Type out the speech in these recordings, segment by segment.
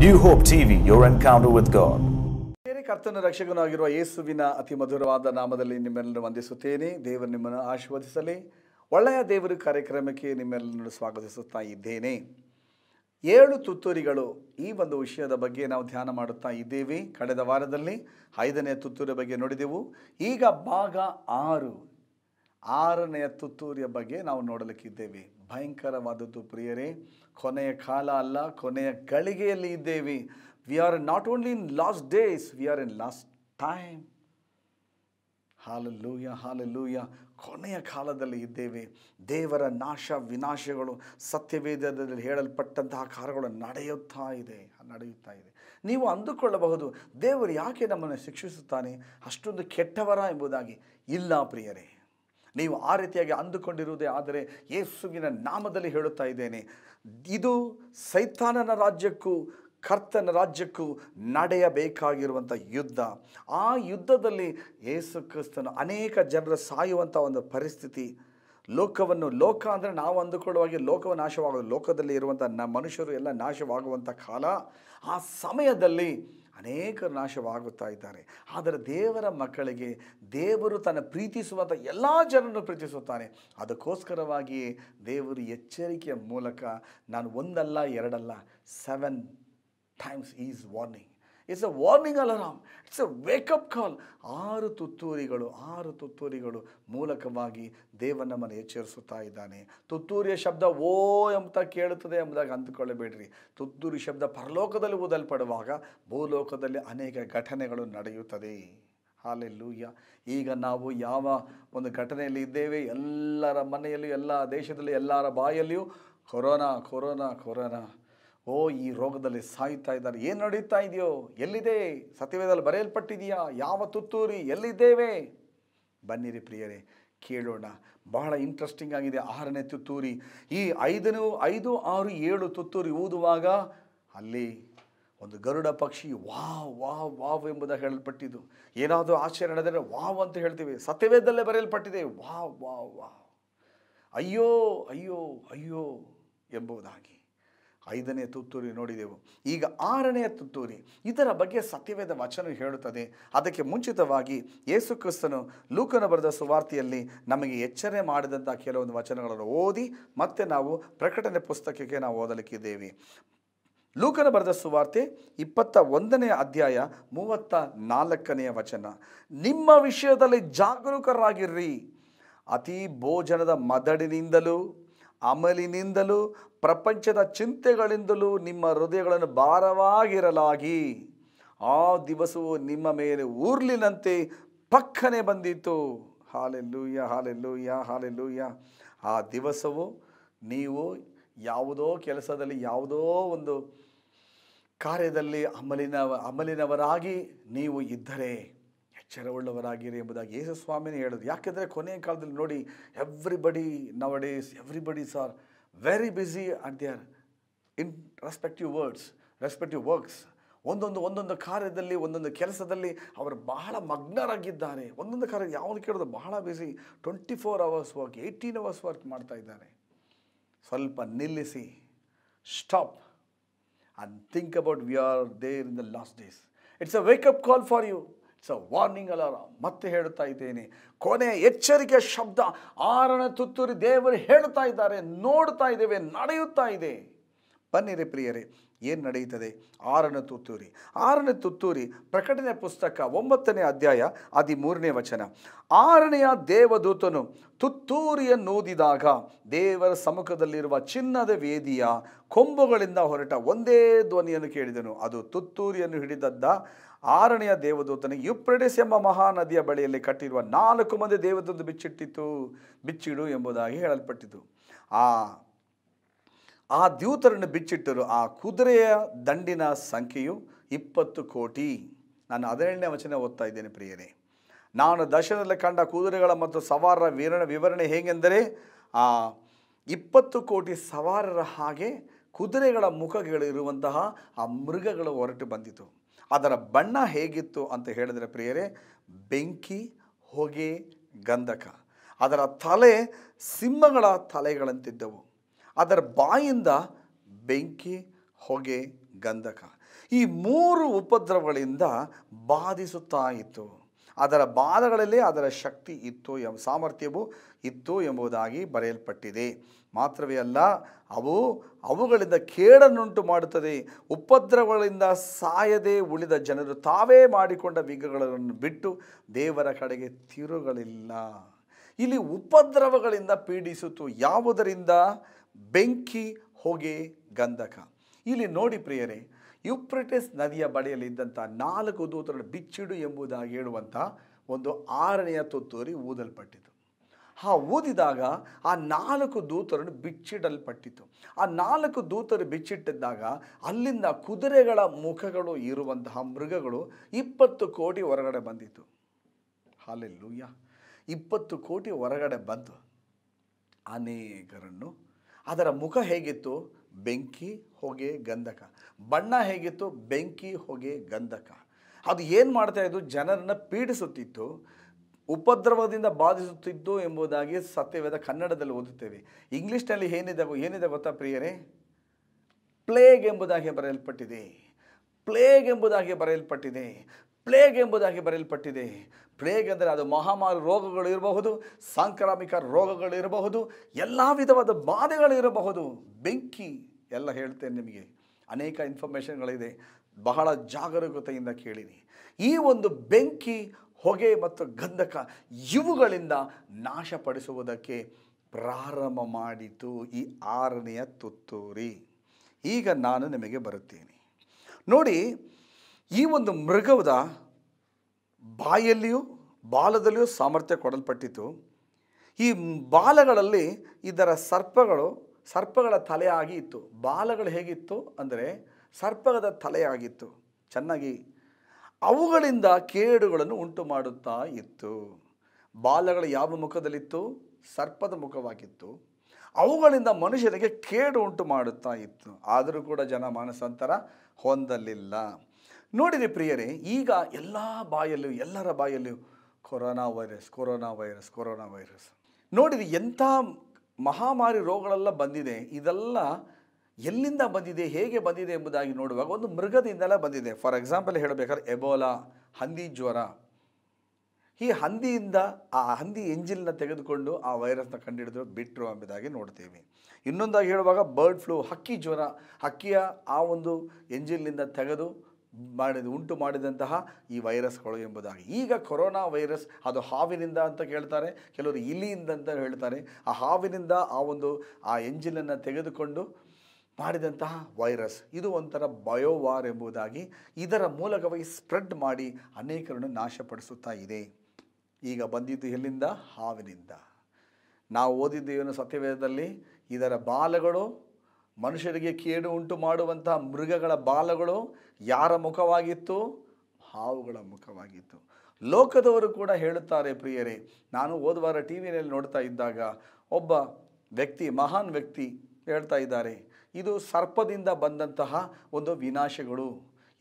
new hope TV your encounter with God ಕರ್ತನ ರಕ್ಷಕನಾಗಿರುವ ಯೇಸುವಿನ ಅತಿ ಮಧುರವಾದ ನಾಮದಲ್ಲಿ ನಿಮ್ಮೆಲ್ಲರೂ ವಂದಿಸುತ್ತೇನೆ ದೇವರು ನಿಮ್ಮನ್ನು ಆಶೀರ್ವದಿಸಲಿ ಒಳ್ಳೆಯ ದೇವರು ಕಾರ್ಯಕ್ರಮಕ್ಕೆ ನಿಮ್ಮೆಲ್ಲರನ್ನು ಸ್ವಾಗತಿಸುತ್ತಾ ಇದ್ದೇನೆ ಏಳು ತುತ್ತೂರಿಗಳು ಈ ಒಂದು ವಿಷಯದ ಬಗ್ಗೆ ನಾವು ಧ್ಯಾನ ಮಾಡುತ್ತಾ ಇದ್ದೇವೆ ಕಳೆದ ವಾರದಲ್ಲಿ ಐದನೆಯ ತುತ್ತೂರಿ ಬಗ್ಗೆ ನೋಡಿದೆವು ಈಗ ಭಾಗ ಆರು ಆರನೆಯ ತುತ್ತೂರಿಯ ಬಗ್ಗೆ ನಾವು ನೋಡಲಿಕ್ಕಿದ್ದೇವೆ ಭಯಂಕರವಾದದ್ದು ಪ್ರಿಯರೇ ಕೊನೆಯ ಕಾಲ ಅಲ್ಲ ಕೊನೆಯ ಗಳಿಗೆಯಲ್ಲಿ ಇದ್ದೇವೆ we are not only in last days we are in last time hallelujah ಕೊನೆಯ ಕಾಲದಲ್ಲಿ ಇದ್ದೇವೆ ದೇವರ ನಾಶ ವಿನಾಶಗಳು ಸತ್ಯವೇದದಲ್ಲಿ ಹೇಳಲ್ಪಟ್ಟಂತಹ ಕಾರ್ಯಗಳು ನಡೆಯುತ್ತಾ ಇದೆ ನಡೆಯುತ್ತಾ ಇದೆ ನೀವು ಅಂದುಕೊಳ್ಳಬಹುದು ದೇವರು ಯಾಕೆ ನಮ್ಮನ್ನು ಶಿಕ್ಷಿಸುತ್ತಾನೆ ಅಷ್ಟೊಂದು ಕೆಟ್ಟವರ ಎಂಬುದಾಗಿ ಇಲ್ಲ ಪ್ರಿಯರೇ ನೀವು ಆ ರೀತಿಯಾಗಿ ಅಂದುಕೊಂಡಿರುವುದೇ ಆದರೆ ಯೇಸುವಿನ ನಾಮದಲ್ಲಿ ಹೇಳುತ್ತಾ ಇದ್ದೇನೆ ಇದು ಸೈತಾನನ ರಾಜ್ಯಕ್ಕೂ ಕರ್ತನ ರಾಜ್ಯಕ್ಕೂ ನಡೆಯಬೇಕಾಗಿರುವಂಥ ಯುದ್ಧ ಆ ಯುದ್ಧದಲ್ಲಿ ಯೇಸು ಕ್ರಿಸ್ತನು ಅನೇಕ ಜನರು ಸಾಯುವಂಥ ಒಂದು ಪರಿಸ್ಥಿತಿ ಲೋಕವನ್ನು ಲೋಕ ಅಂದರೆ ನಾವು ಅಂದುಕೊಳ್ಳುವಾಗಿ ಹಾಗೆ ಲೋಕವು ನಾಶವಾಗೋದು ಲೋಕದಲ್ಲಿ ಇರುವಂಥ ನ ಮನುಷ್ಯರು ಎಲ್ಲ ನಾಶವಾಗುವಂಥ ಕಾಲ ಆ ಸಮಯದಲ್ಲಿ ಅನೇಕರು ನಾಶವಾಗುತ್ತಾ ಇದ್ದಾರೆ ಆದರೆ ದೇವರ ಮಕ್ಕಳಿಗೆ ದೇವರು ತನ್ನ ಪ್ರೀತಿಸುವಂಥ ಎಲ್ಲ ಜನರನ್ನು ಪ್ರೀತಿಸುತ್ತಾನೆ ಅದಕ್ಕೋಸ್ಕರವಾಗಿಯೇ ದೇವರು ಎಚ್ಚರಿಕೆಯ ಮೂಲಕ ನಾನು ಒಂದಲ್ಲ ಎರಡಲ್ಲ seven times is warning it's a warning alarm it's a wake up call ಆರು ತುತ್ತೂರಿಗಳು ಆರು ತುತ್ತೂರಿಗಳು ಮೂಲಕವಾಗಿ ದೇವನ ನಮ್ಮನ್ನು ಎಚ್ಚರಿಸುತ್ತಾ ಇದ್ದಾನೆ ತುತ್ತೂರಿಯ ಶಬ್ದ ಓ ಅಂತ ಕೇಳುತ್ತದೆ ಎಂಬುದಾಗಿ ಅಂದುಕೊಳ್ಳಬೇಡ್ರಿ ತುತ್ತೂರಿ ಶಬ್ದ ಪರಲೋಕದಲ್ಲಿ ಓದಲ್ಪಡುವಾಗ ಭೂಲೋಕದಲ್ಲಿ ಅನೇಕ ಘಟನೆಗಳು ನಡೆಯುತ್ತದೆ ಹಾಲೆಲ್ಲೂಯ್ಯ ಈಗ ನಾವು ಯಾವ ಒಂದು ಘಟನೆಯಲ್ಲಿ ಇದ್ದೇವೆ ಎಲ್ಲರ ಮನೆಯಲ್ಲಿಯೂ ಎಲ್ಲ ದೇಶದಲ್ಲಿ ಎಲ್ಲರ ಬಾಯಲ್ಲಿಯೂ ಕೊರೋನಾ ಕೊರೋನಾ ಕೊರೋನಾ ಓ ಈ ರೋಗದಲ್ಲಿ ಸಾಯ್ತಾ ಇದ್ದಾರೆ ಏನು ನಡೀತಾ ಇದೆಯೋ ಎಲ್ಲಿದೆ ಸತ್ಯವೇದಲ್ಲಿ ಬರೆಯಲ್ಪಟ್ಟಿದೆಯಾ ಯಾವ ತುತ್ತೂರಿ ಎಲ್ಲಿದ್ದೇವೆ ಬನ್ನಿರಿ ಪ್ರಿಯರೇ ಕೇಳೋಣ ಬಹಳ ಇಂಟ್ರೆಸ್ಟಿಂಗ್ ಆಗಿದೆ ಆರನೇ ತುತ್ತೂರಿ ಈ ಐದುನು ಐದು ಆರು ಏಳು ತುತ್ತೂರಿ ಊದುವಾಗ ಅಲ್ಲಿ ಒಂದು ಗರುಡ ಪಕ್ಷಿ ವಾವ್ ವಾವ್ ವಾವ್ ಎಂಬುದಾಗಿ ಹೇಳಲ್ಪಟ್ಟಿದ್ದು ಏನಾದರೂ ಆಶ್ಚರ್ಯ ನಡೆದರೆ ವಾವ್ ಅಂತ ಹೇಳ್ತೀವಿ ಸತ್ಯವೇದಲ್ಲೇ ಬರೆಯಲ್ಪಟ್ಟಿದೆ ವಾವ್ ವಾ ವಾವ್ ಅಯ್ಯೋ ಅಯ್ಯೋ ಅಯ್ಯೋ ಎಂಬುದಾಗಿ ಐದನೇ ತುತ್ತೂರಿ ನೋಡಿದೆವು ಈಗ ಆರನೆಯ ತುತ್ತೂರಿ ಇದರ ಬಗ್ಗೆ ಸತ್ಯವೇದ ವಚನ ಹೇಳುತ್ತದೆ ಅದಕ್ಕೆ ಮುಂಚಿತವಾಗಿ ಯೇಸು ಕ್ರಿಸ್ತನು ಲೂಕನ ಬರೆದ ಸುವಾರ್ತೆಯಲ್ಲಿ ನಮಗೆ ಎಚ್ಚರಣೆ ಮಾಡಿದಂಥ ಕೆಲವೊಂದು ವಚನಗಳನ್ನು ಓದಿ ಮತ್ತೆ ನಾವು ಪ್ರಕಟಣೆ ಪುಸ್ತಕಕ್ಕೆ ನಾವು ಓದಲಿಕ್ಕಿದ್ದೇವೆ ಲೂಕನ ಬರೆದ ಸುವಾರ್ತೆ ಇಪ್ಪತ್ತ ಒಂದನೆಯ ಅಧ್ಯಾಯ ಮೂವತ್ತ ನಾಲ್ಕನೆಯ ವಚನ ನಿಮ್ಮ ವಿಷಯದಲ್ಲಿ ಜಾಗರೂಕರಾಗಿರ್ರಿ ಅತಿ ಭೋಜನದ ಮದಡಿನಿಂದಲೂ ಅಮಲಿನಿಂದಲೂ ಪ್ರಪಂಚದ ಚಿಂತೆಗಳಿಂದಲೂ ನಿಮ್ಮ ಹೃದಯಗಳನ್ನು ಭಾರವಾಗಿರಲಾಗಿ ಆ ದಿವಸವು ನಿಮ್ಮ ಮೇಲೆ ಊರ್ಲಿನಂತೆ ಪಕ್ಕನೆ ಬಂದಿತು ಹಾಲೆಲ್ಲೂಯ್ಯ ಹಾಲೆಲ್ಲೂಯ್ಯ ಹಾಲೆಲ್ಲೂಯ್ಯ ಆ ದಿವಸವು ನೀವು ಯಾವುದೋ ಕೆಲಸದಲ್ಲಿ ಯಾವುದೋ ಒಂದು ಕಾರ್ಯದಲ್ಲಿ ಅಮಲಿನವ ಅಮಲಿನವರಾಗಿ ನೀವು ಇದ್ದರೆ ಎಚ್ಚರವುಳ್ಳವರಾಗಿರಿ ಎಂಬುದಾಗಿ ಯೇಸು ಹೇಳೋದು ಯಾಕೆಂದರೆ ಕೊನೆಯ ಕಾಲದಲ್ಲಿ ನೋಡಿ everybody nowadays everybody's are very busy and they are in respective words respective works ಒಂದೊಂದು ಒಂದೊಂದು ಕಾರ್ಯದಲ್ಲಿ ಒಂದೊಂದು ಕೆಲಸದಲ್ಲಿ ಅವರು ಬಹಳ ಮಗ್ನರಾಗಿದ್ದಾರೆ ಒಂದೊಂದು ಕಾರ್ಯ ಯಾವುದು ಕೇಳೋದು ಬಹಳ busy twenty four hours work eighteen hours work ಮಾಡ್ತಾ ಇದ್ದಾರೆ ಸ್ವಲ್ಪ ನಿಲ್ಲಿಸಿ stop and think about we are there in the last days it's a wake up call for you so warning alarm ಮತ್ತೆ ಹೇಳ್ತಾ ಇದ್ದೇನೆ ಕೊನೆ ಎಚ್ಚರಿಕೆ ಶಬ್ದ ಆರಣ ತುತ್ತೂರಿ ದೇವರು ಹೇಳ್ತಾ ಇದ್ದಾರೆ ನೋಡ್ತಾ ಇದ್ದೇವೆ ನಡೆಯುತ್ತಾ ಇದೆ ಬನ್ನಿರಿ ಪ್ರಿಯರೇ ಏನು ನಡೆಯುತ್ತದೆ ಆರನ ತುತ್ತೂರಿ ಆರನೇ ತುತ್ತೂರಿ ಪ್ರಕಟಣೆ ಪುಸ್ತಕ ಒಂಬತ್ತನೇ ಅಧ್ಯಾಯ ಮೂರನೇ ವಚನ ಆರನೆಯ ದೇವದೂತನು ಓದಿದಾಗ ದೇವರ ಸಮ್ಮುಖದಲ್ಲಿರುವ ಚಿನ್ನದ ವೇದಿಯ ಕೊಂಬುಗಳಿಂದ ಹೊರಟ ಒಂದೇ ಧ್ವನಿಯನ್ನು ಕೇಳಿದನು ಅದು ತುತ್ತೂರಿಯನ್ನು ಹಿಡಿದದ್ದ ಆರನೆಯ ದೇವದೂತನಿಗೆ ಯುಪ್ರಡಿಸ್ ಎಂಬ ಮಹಾನದಿಯ ಬಳಿಯಲ್ಲಿ ಕಟ್ಟಿರುವ ನಾಲ್ಕು ಮಂದಿ ದೇವದೂತ ಬಿಚ್ಚಿಟ್ಟಿತ್ತು ಬಿಚ್ಚಿಡು ಎಂಬುದಾಗಿ ಹೇಳಲ್ಪಟ್ಟಿತು ಆ ಆ ದ್ಯೂತರನ್ನು ಬಿಚ್ಚಿಟ್ಟರು ಆ ಕುದುರೆಯ ದಂಡಿನ ಸಂಖ್ಯೆಯು ಇಪ್ಪತ್ತು ಕೋಟಿ ನಾನು ಹದಿನೇಳನೇ ವಚನ ಓದ್ತಾ ಇದ್ದೇನೆ ಪ್ರಿಯರೇ ನಾನು ದಶದಲ್ಲಿ ಕಂಡ ಕುದುರೆಗಳ ಮತ್ತು ಸವಾರರ ವಿವರಣ ವಿವರಣೆ ಹೇಗೆಂದರೆ ಆ ಇಪ್ಪತ್ತು ಕೋಟಿ ಸವಾರರ ಹಾಗೆ ಕುದುರೆಗಳ ಮುಖಗಳಿರುವಂತಹ ಆ ಮೃಗಗಳು ಹೊರಟು ಬಂದಿತು ಅದರ ಬಣ್ಣ ಹೇಗಿತ್ತು ಅಂತ ಹೇಳಿದರೆ ಪ್ರಿಯರೇ ಬೆಂಕಿ ಹೊಗೆ ಗಂಧಕ ಅದರ ತಲೆ ಸಿಂಹಗಳ ತಲೆಗಳಂತಿದ್ದವು ಅದರ ಬಾಯಿಂದ ಬೆಂಕಿ ಹೊಗೆ ಗಂಧಕ ಈ ಮೂರು ಉಪದ್ರವಗಳಿಂದ ಬಾಧಿಸುತ್ತಾ ಇತ್ತು ಅದರ ಬಾಲಗಳಲ್ಲಿ ಅದರ ಶಕ್ತಿ ಇತ್ತು ಎಂಬ ಸಾಮರ್ಥ್ಯವು ಇತ್ತು ಎಂಬುದಾಗಿ ಬರೆಯಲ್ಪಟ್ಟಿದೆ ಮಾತ್ರವೇ ಅಲ್ಲ ಅವು ಅವುಗಳಿಂದ ಕೇಡನ್ನುಂಟು ಮಾಡುತ್ತದೆ ಉಪದ್ರವಗಳಿಂದ ಸಾಯದೆ ಉಳಿದ ಜನರು ತಾವೇ ಮಾಡಿಕೊಂಡ ವಿಗ್ರಹಗಳನ್ನು ಬಿಟ್ಟು ದೇವರ ಕಡೆಗೆ ತಿರುಗಳಿಲ್ಲ ಇಲ್ಲಿ ಉಪದ್ರವಗಳಿಂದ ಪೀಡಿಸಿತು ಯಾವುದರಿಂದ ಬೆಂಕಿ ಹೊಗೆ ಗಂಧಕ ಇಲ್ಲಿ ನೋಡಿ ಪ್ರಿಯರೇ ಯುಪ್ರಟಿಸ್ ನದಿಯ ಬಳಿಯಲ್ಲಿ ಇದ್ದಂಥ ನಾಲ್ಕು ದೂತರು ಬಿಚ್ಚಿಡು ಎಂಬುದಾಗಿ ಹೇಳುವಂಥ ಒಂದು ಆರನೆಯ ತುತ್ತೂರಿ ಊದಲ್ಪಟ್ಟಿತು ಆ ಊದಿದಾಗ ಆ ನಾಲ್ಕು ದೂತರನ್ನು ಬಿಚ್ಚಿಡಲ್ಪಟ್ಟಿತು ಆ ನಾಲ್ಕು ದೂತರು ಬಿಚ್ಚಿಟ್ಟಿದ್ದಾಗ ಅಲ್ಲಿಂದ ಕುದುರೆಗಳ ಮುಖಗಳು ಇರುವಂತಹ ಮೃಗಗಳು ಇಪ್ಪತ್ತು ಕೋಟಿ ಹೊರಗಡೆ ಬಂದಿತು ಯಾ ಇಪ್ಪತ್ತು ಕೋಟಿ ಹೊರಗಡೆ ಬಂತು ಅನೇಕರನ್ನು ಅದರ ಮುಖ ಹೇಗಿತ್ತು ಬೆಂಕಿ ಹೊಗೆ ಗಂಧಕ ಬಣ್ಣ ಹೇಗಿತ್ತು ಬೆಂಕಿ ಹೊಗೆ ಗಂಧಕ ಅದು ಏನು ಮಾಡ್ತಾ ಇದ್ದು ಜನರನ್ನು ಪೀಡಿಸುತ್ತಿತ್ತು ಉಪದ್ರವದಿಂದ ಬಾಧಿಸುತ್ತಿದ್ದು ಎಂಬುದಾಗಿ ಸತ್ಯವೇದ ಕನ್ನಡದಲ್ಲಿ ಓದುತ್ತೇವೆ ಇಂಗ್ಲೀಷ್ನಲ್ಲಿ ಏನಿದೆ ಏನಿದೆ ಗೊತ್ತಾ ಪ್ರಿಯರೇ ಪ್ಲೇಗ್ ಎಂಬುದಾಗಿ ಬರೆಯಲ್ಪಟ್ಟಿದೆ ಪ್ಲೇಗ್ ಎಂಬುದಾಗಿ ಬರೆಯಲ್ಪಟ್ಟಿದೆ ಪ್ಲೇಗ್ ಎಂಬುದಾಗಿ ಬರೆಯಲ್ಪಟ್ಟಿದೆ ಪ್ಲೇಗ್ ಅಂದರೆ ಅದು ಮಹಾಮಾರಿ ರೋಗಗಳು ಇರಬಹುದು ಸಾಂಕ್ರಾಮಿಕ ರೋಗಗಳು ಇರಬಹುದು ಎಲ್ಲ ವಿಧವಾದ ಬಾಧೆಗಳಿರಬಹುದು ಬೆಂಕಿ ಎಲ್ಲ ಹೇಳ್ತೇನೆ ನಿಮಗೆ ಅನೇಕ ಇನ್ಫಾರ್ಮೇಷನ್ಗಳಿದೆ ಬಹಳ ಜಾಗರೂಕತೆಯಿಂದ ಕೇಳಿನಿ ಈ ಒಂದು ಬೆಂಕಿ ಹೊಗೆ ಮತ್ತು ಗಂಧಕ ಇವುಗಳಿಂದ ನಾಶಪಡಿಸುವುದಕ್ಕೆ ಪ್ರಾರಂಭ ಮಾಡಿತು ಈ ಆರನೆಯ ತುತ್ತೂರಿ ಈಗ ನಾನು ನಿಮಗೆ ಬರುತ್ತೇನೆ ನೋಡಿ ಈ ಒಂದು ಮೃಗದ ಬಾಯಲ್ಲಿಯೂ ಬಾಲದಲ್ಲಿಯೂ ಸಾಮರ್ಥ್ಯ ಕೊಡಲ್ಪಟ್ಟಿತು ಈ ಬಾಲಗಳಲ್ಲಿ ಇದರ ಸರ್ಪಗಳು ಸರ್ಪಗಳ ತಲೆಯಾಗಿ ಇತ್ತು ಬಾಲಗಳು ಹೇಗಿತ್ತು ಅಂದರೆ ಸರ್ಪಗದ ತಲೆಯಾಗಿತ್ತು ಚೆನ್ನಾಗಿ ಅವುಗಳಿಂದ ಕೇಡುಗಳನ್ನು ಉಂಟು ಮಾಡುತ್ತಾ ಇತ್ತು ಬಾಲಗಳು ಯಾವ ಮುಖದಲ್ಲಿತ್ತು ಸರ್ಪದ ಮುಖವಾಗಿತ್ತು ಅವುಗಳಿಂದ ಮನುಷ್ಯನಿಗೆ ಕೇಡು ಉಂಟು ಮಾಡುತ್ತಾ ಇತ್ತು ಆದರೂ ಕೂಡ ಜನ ಮಾನಸಾಂತರ ಹೊಂದಲಿಲ್ಲ ನೋಡಿದ್ರಿ ಪ್ರಿಯರೇ ಈಗ ಎಲ್ಲ ಬಾಯಲ್ಲೂ ಎಲ್ಲರ ಬಾಯಲ್ಲೂ corona virus corona virus corona virus ನೋಡಿದ್ರಿ ಎಂಥ ಮಹಾಮಾರಿ ರೋಗಗಳೆಲ್ಲ ಬಂದಿದೆ ಇದೆಲ್ಲ ಎಲ್ಲಿಂದ ಬಂದಿದೆ ಹೇಗೆ ಬಂದಿದೆ ಎಂಬುದಾಗಿ ನೋಡುವಾಗ ಒಂದು ಮೃಗದಿಂದಲೇ ಬಂದಿದೆ ಫಾರ್ ಎಕ್ಸಾಂಪಲ್ ಹೇಳಬೇಕಾದ್ರೆ ಎಬೋಲಾ ಹಂದಿ ಜ್ವರ ಈ ಹಂದಿಯಿಂದ ಆ ಹಂದಿ ಎಂಜಿಲ್ನ ತೆಗೆದುಕೊಂಡು ಆ ವೈರಸ್ನ ಕಂಡುಹಿಡಿದ್ರು ಬಿಟ್ಟರು ಎಂಬುದಾಗಿ ನೋಡ್ತೀವಿ ಇನ್ನೊಂದಾಗಿ ಹೇಳುವಾಗ ಬರ್ಡ್ ಫ್ಲೂ ಹಕ್ಕಿ ಜ್ವರ ಹಕ್ಕಿಯ ಆ ಒಂದು ಎಂಜಿಲ್ನಿಂದ ತೆಗೆದು ಮಾಡಿದ ಉಂಟು ಮಾಡಿದಂತಹ ಈ ವೈರಸ್ಗಳು ಎಂಬುದಾಗಿ ಈಗ ಕೊರೋನಾ ವೈರಸ್ ಅದು ಹಾವಿನಿಂದ ಅಂತ ಕೇಳ್ತಾರೆ ಕೆಲವರು ಇಲಿಯಿಂದ ಅಂತ ಹೇಳ್ತಾರೆ ಆ ಹಾವಿನಿಂದ ಆ ಒಂದು ಆ ಎಂಜಿನನ್ನು ತೆಗೆದುಕೊಂಡು ಮಾಡಿದಂತಹ ವೈರಸ್ ಇದು ಒಂಥರ ಬಯೋವಾರ್ ಎಂಬುದಾಗಿ ಇದರ ಮೂಲಕವಾಗಿ ಸ್ಪ್ರೆಡ್ ಮಾಡಿ ಅನೇಕರನ್ನು ನಾಶಪಡಿಸುತ್ತಾ ಇದೆ ಈಗ ಬಂದಿದ್ದು ಎಲ್ಲಿಂದ ಹಾವಿನಿಂದ ನಾವು ಓದಿದ್ದೇವನು ಸತ್ಯವೇದದಲ್ಲಿ ಇದರ ಬಾಲಗಳು ಮನುಷ್ಯರಿಗೆ ಕೇಡು ಉಂಟು ಮಾಡುವಂತಹ ಮೃಗಗಳ ಬಾಲಗಳು ಯಾರ ಮುಖವಾಗಿತ್ತು ಹಾವುಗಳ ಮುಖವಾಗಿತ್ತು ಲೋಕದವರು ಕೂಡ ಹೇಳುತ್ತಾರೆ ಪ್ರಿಯರೇ ನಾನು ಹೋದ ವಾರ ಟಿ ವಿನಲ್ಲಿ ನೋಡ್ತಾ ಇದ್ದಾಗ ಒಬ್ಬ ವ್ಯಕ್ತಿ ಮಹಾನ್ ವ್ಯಕ್ತಿ ಹೇಳ್ತಾ ಇದ್ದಾರೆ ಇದು ಸರ್ಪದಿಂದ ಬಂದಂತಹ ಒಂದು ವಿನಾಶಗಳು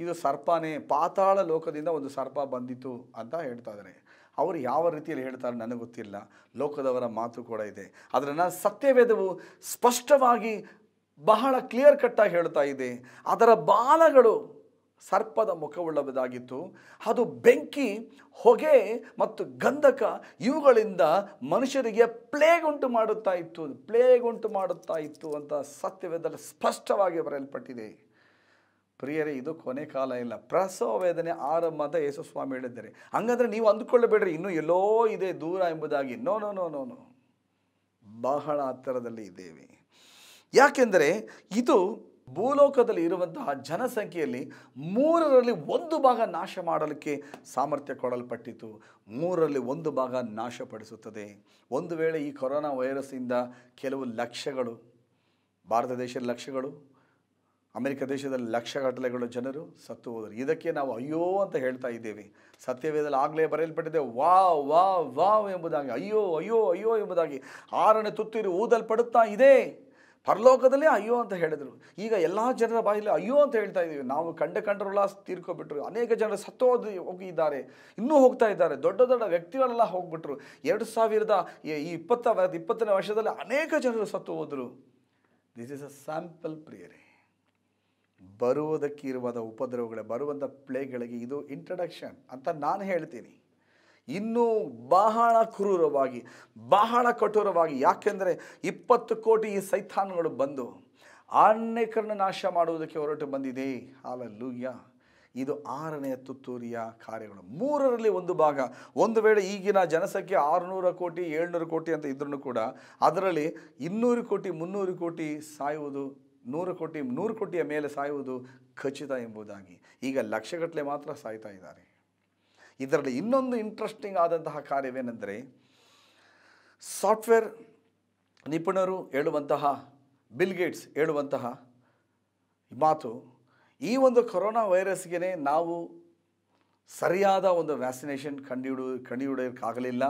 ಇದು ಸರ್ಪನೇ ಪಾತಾಳ ಲೋಕದಿಂದ ಒಂದು ಸರ್ಪ ಬಂದಿತು ಅಂತ ಹೇಳ್ತಾ ಇದ್ದಾರೆ ಅವರು ಯಾವ ರೀತಿಯಲ್ಲಿ ಹೇಳ್ತಾರೆ ನನಗೆ ಗೊತ್ತಿಲ್ಲ ಲೋಕದವರ ಮಾತು ಕೂಡ ಇದೆ ಅದರನ್ನು ಸತ್ಯವೇದವು ಸ್ಪಷ್ಟವಾಗಿ ಬಹಳ ಕ್ಲಿಯರ್ ಕಟ್ಟಾಗಿ ಹೇಳ್ತಾ ಇದೆ ಅದರ ಬಾಲಗಳು ಸರ್ಪದ ಮುಖವುಳ್ಳದಾಗಿತ್ತು ಅದು ಬೆಂಕಿ ಹೊಗೆ ಮತ್ತು ಗಂಧಕ ಇವುಗಳಿಂದ ಮನುಷ್ಯರಿಗೆ ಪ್ಲೇಗ್ ಉಂಟು ಮಾಡುತ್ತಾ ಇತ್ತು ಪ್ಲೇಗ್ ಉಂಟು ಮಾಡುತ್ತಾ ಇತ್ತು ಅಂತ ಸತ್ಯವೇದದಲ್ಲಿ ಸ್ಪಷ್ಟವಾಗಿ ಬರೆಯಲ್ಪಟ್ಟಿದೆ ಪ್ರಿಯರೇ ಇದು ಕೊನೆ ಕಾಲ ಇಲ್ಲ ಪ್ರಸವ ವೇದನೆ ಆರಂಭ ಅಂತ ಯೇಸು ಸ್ವಾಮಿ ಹೇಳಿದ್ದಾರೆ ಹಂಗಂದರೆ ನೀವು ಅಂದುಕೊಳ್ಳಬೇಡ್ರಿ ಇನ್ನೂ ಎಲ್ಲೋ ಇದೆ ದೂರ ಎಂಬುದಾಗಿ no no no no no ಬಹಳ ಹತ್ತಿರದಲ್ಲಿ ಇದ್ದೇವೆ ಯಾಕೆಂದರೆ ಇದು ಭೂಲೋಕದಲ್ಲಿ ಇರುವಂತಹ ಜನಸಂಖ್ಯೆಯಲ್ಲಿ ಮೂರರಲ್ಲಿ ಒಂದು ಭಾಗ ನಾಶ ಮಾಡಲಿಕ್ಕೆ ಸಾಮರ್ಥ್ಯ ಕೊಡಲ್ಪಟ್ಟಿತು ಮೂರರಲ್ಲಿ ಒಂದು ಭಾಗ ನಾಶಪಡಿಸುತ್ತದೆ ಒಂದು ವೇಳೆ ಈ ಕೊರೋನಾ ವೈರಸ್ಸಿಂದ ಕೆಲವು ಲಕ್ಷಗಳು ಭಾರತ ದೇಶದ ಲಕ್ಷಗಳು ಅಮೆರಿಕ ದೇಶದಲ್ಲಿ ಲಕ್ಷಗಟ್ಟಲೆಗಳು ಜನರು ಸತ್ತು ಹೋದರು ಇದಕ್ಕೆ ನಾವು ಅಯ್ಯೋ ಅಂತ ಹೇಳ್ತಾ ಇದ್ದೇವೆ ಸತ್ಯವೇದಲ್ಲಿ ಆಗಲೇ ಬರೆಯಲ್ಪಟ್ಟಿದೆ ವಾ ವಾ ವಾವ್ ಎಂಬುದಾಗಿ ಅಯ್ಯೋ ಅಯ್ಯೋ ಅಯ್ಯೋ ಎಂಬುದಾಗಿ ಆರನೇ ತುತ್ತಿರು ಊದಲ್ಪಡುತ್ತಾ ಇದೆ ಪರಲೋಕದಲ್ಲೇ ಅಯ್ಯೋ ಅಂತ ಹೇಳಿದರು ಈಗ ಎಲ್ಲ ಜನರ ಬಾಯಲ್ಲಿ ಅಯ್ಯೋ ಅಂತ ಹೇಳ್ತಾ ಇದ್ದೀವಿ ನಾವು ಕಂಡ ಕಂಡ್ರಲ್ಲ ತೀರ್ಕೊಬಿಟ್ರು ಅನೇಕ ಜನರು ಸತ್ತೋದು ಹೋಗಿದ್ದಾರೆ ಇನ್ನೂ ಹೋಗ್ತಾ ಇದ್ದಾರೆ ದೊಡ್ಡ ದೊಡ್ಡ ವ್ಯಕ್ತಿಗಳೆಲ್ಲ ಹೋಗ್ಬಿಟ್ರು ಎರಡು ಸಾವಿರದ ಈ ಇಪ್ಪತ್ತ ಇಪ್ಪತ್ತನೇ ವರ್ಷದಲ್ಲಿ ಅನೇಕ ಜನರು ಸತ್ತು ಹೋದರು ದಿಸ್ ಇಸ್ ಅ ಸ್ಯಾಂಪಲ್ ಪ್ರಿಯರಿ ಬರುವುದಕ್ಕಿರುವ ಉಪದ್ರವಗಳೇ ಬರುವಂಥ ಪ್ಲೇಗಳಿಗೆ ಇದು ಇಂಟ್ರಡಕ್ಷನ್ ಅಂತ ನಾನು ಹೇಳ್ತೀನಿ ಇನ್ನೂ ಬಹಳ ಕ್ರೂರವಾಗಿ ಬಹಳ ಕಠೋರವಾಗಿ ಯಾಕೆಂದರೆ ಇಪ್ಪತ್ತು ಕೋಟಿ ಈ ಸೈತಾನ್ಗಳು ಬಂದು ಅರಣ್ಯಕರಣ ನಾಶ ಮಾಡುವುದಕ್ಕೆ ಹೊರಟು ಬಂದಿದೆ ಹಾಲಲ್ಲೂಯ್ಯ ಇದು ಆರನೆಯ ತುತ್ತೂರಿಯ ಕಾರ್ಯಗಳು ಮೂರರಲ್ಲಿ ಒಂದು ಭಾಗ ಒಂದು ವೇಳೆ ಈಗಿನ ಜನಸಂಖ್ಯೆ ಆರುನೂರ ಕೋಟಿ ಏಳ್ನೂರು ಕೋಟಿ ಅಂತ ಇದ್ರೂ ಕೂಡ ಅದರಲ್ಲಿ ಇನ್ನೂರು ಕೋಟಿ ಮುನ್ನೂರು ಕೋಟಿ ಸಾಯುವುದು ನೂರು ಕೋಟಿ ನೂರು ಕೋಟಿಯ ಮೇಲೆ ಸಾಯುವುದು ಖಚಿತ ಎಂಬುದಾಗಿ ಈಗ ಲಕ್ಷಗಟ್ಟಲೆ ಮಾತ್ರ ಸಾಯ್ತಾ ಇದ್ದಾರೆ ಇದರಲ್ಲಿ ಇನ್ನೊಂದು ಇಂಟ್ರೆಸ್ಟಿಂಗ್ ಆದಂತಹ ಕಾರ್ಯವೇನೆಂದರೆ ಸಾಫ್ಟ್ವೇರ್ ನಿಪುಣರು ಹೇಳುವಂತಹ ಬಿಲ್ ಗೇಟ್ಸ್ ಹೇಳುವಂತಹ ಮಾತು ಈ ಒಂದು ಕೊರೋನಾ ವೈರಸ್ಗೆ ನಾವು ಸರಿಯಾದ ಒಂದು ವ್ಯಾಕ್ಸಿನೇಷನ್ ಕಂಡುಹಿಡು ಕಂಡುಹಿಡಿಯೋಕ್ಕಾಗಲಿಲ್ಲ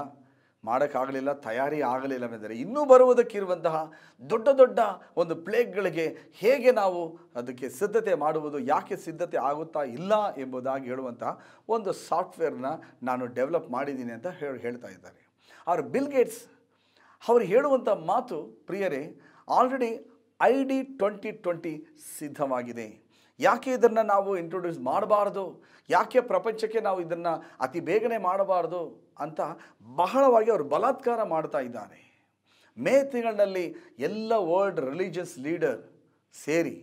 ಮಾಡೋಕ್ಕಾಗಲಿಲ್ಲ ತಯಾರಿ ಆಗಲಿಲ್ಲ ಅಂದರೆ ಇನ್ನೂ ಬರುವುದಕ್ಕಿರುವಂತಹ ದೊಡ್ಡ ದೊಡ್ಡ ಒಂದು ಪ್ಲೇಗ್ಗಳಿಗೆ ಹೇಗೆ ನಾವು ಅದಕ್ಕೆ ಸಿದ್ಧತೆ ಮಾಡುವುದು ಯಾಕೆ ಸಿದ್ಧತೆ ಆಗುತ್ತಾ ಇಲ್ಲ ಎಂಬುದಾಗಿ ಹೇಳುವಂತಹ ಒಂದು ಸಾಫ್ಟ್ವೇರ್ನ ನಾನು ಡೆವಲಪ್ ಮಾಡಿದ್ದೀನಿ ಅಂತ ಹೇಳಿ ಹೇಳ್ತಾ ಇದ್ದಾರೆ ಅವರು ಬಿಲ್ ಗೇಟ್ಸ್ ಅವರು ಹೇಳುವಂಥ ಮಾತು ಪ್ರಿಯರೇ already I D twenty twenty ಸಿದ್ಧವಾಗಿದೆ ಯಾಕೆ ಇದನ್ನು ನಾವು ಇಂಟ್ರೊಡ್ಯೂಸ್ ಮಾಡಬಾರ್ದು ಯಾಕೆ ಪ್ರಪಂಚಕ್ಕೆ ನಾವು ಇದನ್ನು ಅತಿ ಬೇಗನೆ ಮಾಡಬಾರ್ದು ಅಂತ ಬಹಳವಾಗಿ ಅವರು ಬಲಾತ್ಕಾರ ಮಾಡ್ತಾ ಇದ್ದಾರೆ ಮೇ ತಿಂಗಳಿನಲ್ಲಿ ಎಲ್ಲ ವರ್ಲ್ಡ್ ರಿಲಿಜಿಯಸ್ ಲೀಡರ್ ಸೇರಿ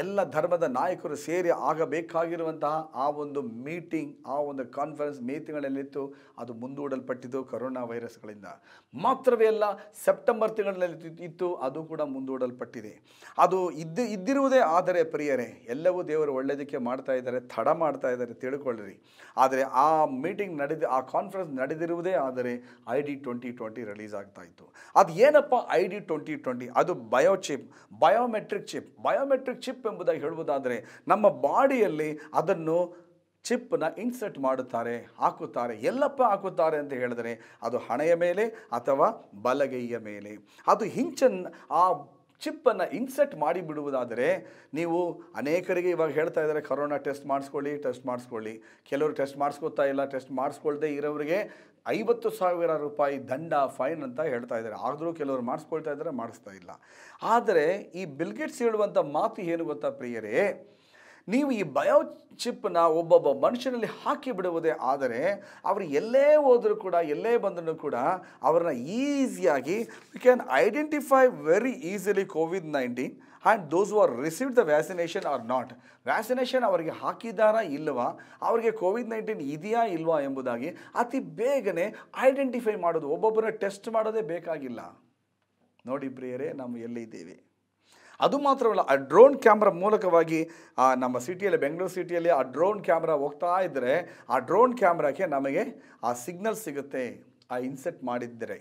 ಎಲ್ಲ ಧರ್ಮದ ನಾಯಕರು ಸೇರಿ ಆಗಬೇಕಾಗಿರುವಂತಹ ಆ ಒಂದು ಮೀಟಿಂಗ್ ಆ ಒಂದು ಕಾನ್ಫರೆನ್ಸ್ ಮೀಟಿಂಗ್ಗಳಲ್ಲಿತ್ತು ಅದು ಮುಂದೂಡಲ್ಪಟ್ಟಿದ್ದು ಕರೋನಾ ವೈರಸ್ಗಳಿಂದ ಮಾತ್ರವೇ ಅಲ್ಲ ಸೆಪ್ಟೆಂಬರ್ ತಿಂಗಳಲ್ಲಿ ಇತ್ತು ಅದು ಕೂಡ ಮುಂದೂಡಲ್ಪಟ್ಟಿದೆ ಅದು ಇದ್ದು ಇದ್ದಿರುವುದೇ ಆದರೆ ಪ್ರಿಯರೇ ಎಲ್ಲವೂ ದೇವರು ಒಳ್ಳೆಯದಕ್ಕೆ ಮಾಡ್ತಾ ಇದ್ದಾರೆ ತಡ ಮಾಡ್ತಾ ಇದ್ದಾರೆ ತಿಳ್ಕೊಳ್ಳಿರಿ ಆದರೆ ಆ ಮೀಟಿಂಗ್ ನಡೆದ ಆ ಕಾನ್ಫರೆನ್ಸ್ ನಡೆದಿರುವುದೇ ಆದರೆ I D twenty twenty release ಆಗ್ತಾ ಇತ್ತು ಅದು ಏನಪ್ಪ ಐ ಡಿ ಟ್ವೆಂಟಿ ಟ್ವೆಂಟಿ ಅದು biochip biometric chip biometric chip chip ಎಂಬುದಾಗಿ ಹೇಳುವುದಾದರೆ ನಮ್ಮ ಬಾಡಿಯಲ್ಲಿ ಅದನ್ನು ಚಿಪ್ಪನ್ನು ಇನ್ಸರ್ಟ್ ಮಾಡುತ್ತಾರೆ ಹಾಕುತ್ತಾರೆ ಎಲ್ಲಪ್ಪ ಹಾಕುತ್ತಾರೆ ಅಂತ ಹೇಳಿದರೆ ಅದು ಹಣೆಯ ಮೇಲೆ ಅಥವಾ ಬಲಗೈಯ ಮೇಲೆ ಅದು ಹಿಂಚನ್ನ ಆ ಚಿಪ್ಪನ್ನು ಇನ್ಸರ್ಟ್ ಮಾಡಿ ಬಿಡುವುದಾದರೆ ನೀವು ಅನೇಕರಿಗೆ ಇವಾಗ ಹೇಳ್ತಾ ಇದ್ದಾರೆ ಕರೋನಾ ಟೆಸ್ಟ್ ಮಾಡಿಸ್ಕೊಳ್ಳಿ ಟೆಸ್ಟ್ ಮಾಡಿಸ್ಕೊಳ್ಳಿ ಕೆಲವರು ಟೆಸ್ಟ್ ಮಾಡಿಸ್ಕೊತಾ ಇಲ್ಲ ಟೆಸ್ಟ್ ಮಾಡಿಸ್ಕೊಳ್ದೇ ಇರೋರಿಗೆ ಐವತ್ತು ಸಾವಿರ ರೂಪಾಯಿ ದಂಡ ಫೈನ್ ಅಂತ ಹೇಳ್ತಾ ಇದ್ದಾರೆ ಆದರೂ ಕೆಲವರು ಮಾಡಿಸ್ಕೊಳ್ತಾ ಇದ್ದಾರೆ ಮಾಡಿಸ್ತಾ ಇಲ್ಲ ಆದರೆ ಈ ಬಿಲ್ಗೆಟ್ಸ್ ಹೇಳುವಂಥ ಮಾತು ಏನು ಗೊತ್ತಾ ಪ್ರಿಯರೇ ನೀವು ಈ ಬಯೋ ಚಿಪ್ನ ಒಬ್ಬೊಬ್ಬ ಮನುಷ್ಯನಲ್ಲಿ ಹಾಕಿ ಬಿಡುವುದೇ ಆದರೆ ಅವರು ಎಲ್ಲೇ ಹೋದರೂ ಕೂಡ ಎಲ್ಲೇ ಬಂದರೂ ಕೂಡ ಅವ್ರನ್ನ ಈಸಿಯಾಗಿ we can identify very easily Covid nineteen and those are received the vaccination or not vaccination ಅವರಿಗೆ ಹಾಕಿದಾರಾ ಇಲ್ಲವಾ ಅವರಿಗೆ ಕೋವಿಡ್ ನೈನ್ಟೀನ್ ಇದೆಯಾ ಇಲ್ವಾ ಎಂಬುದಾಗಿ ಅತಿ ಬೇಗನೆ ಐಡೆಂಟಿಫೈ ಮಾಡೋದು ಒಬ್ಬೊಬ್ಬರ ಟೆಸ್ಟ್ ಮಾಡೋದೇ ಬೇಕಾಗಿಲ್ಲ ನೋಡಿ ಪ್ರಿಯರೇ ನಾವು ಎಲ್ಲಿದ್ದೀವಿ ಅದು ಮಾತ್ರವಲ್ಲ ಆ ಡ್ರೋನ್ ಕ್ಯಾಮ್ರಾ ಮೂಲಕವಾಗಿ ನಮ್ಮ ಸಿಟಿಯಲ್ಲಿ ಬೆಂಗಳೂರು ಸಿಟಿಯಲ್ಲಿ ಆ ಡ್ರೋನ್ ಕ್ಯಾಮ್ರಾ ಹೋಗ್ತಾ ಇದ್ದರೆ ಆ ಡ್ರೋನ್ ಕ್ಯಾಮ್ರಾಕ್ಕೆ ನಮಗೆ ಆ ಸಿಗ್ನಲ್ ಸಿಗುತ್ತೆ ಆ ಇನ್ಸೆಟ್ ಮಾಡಿದ್ದರೆ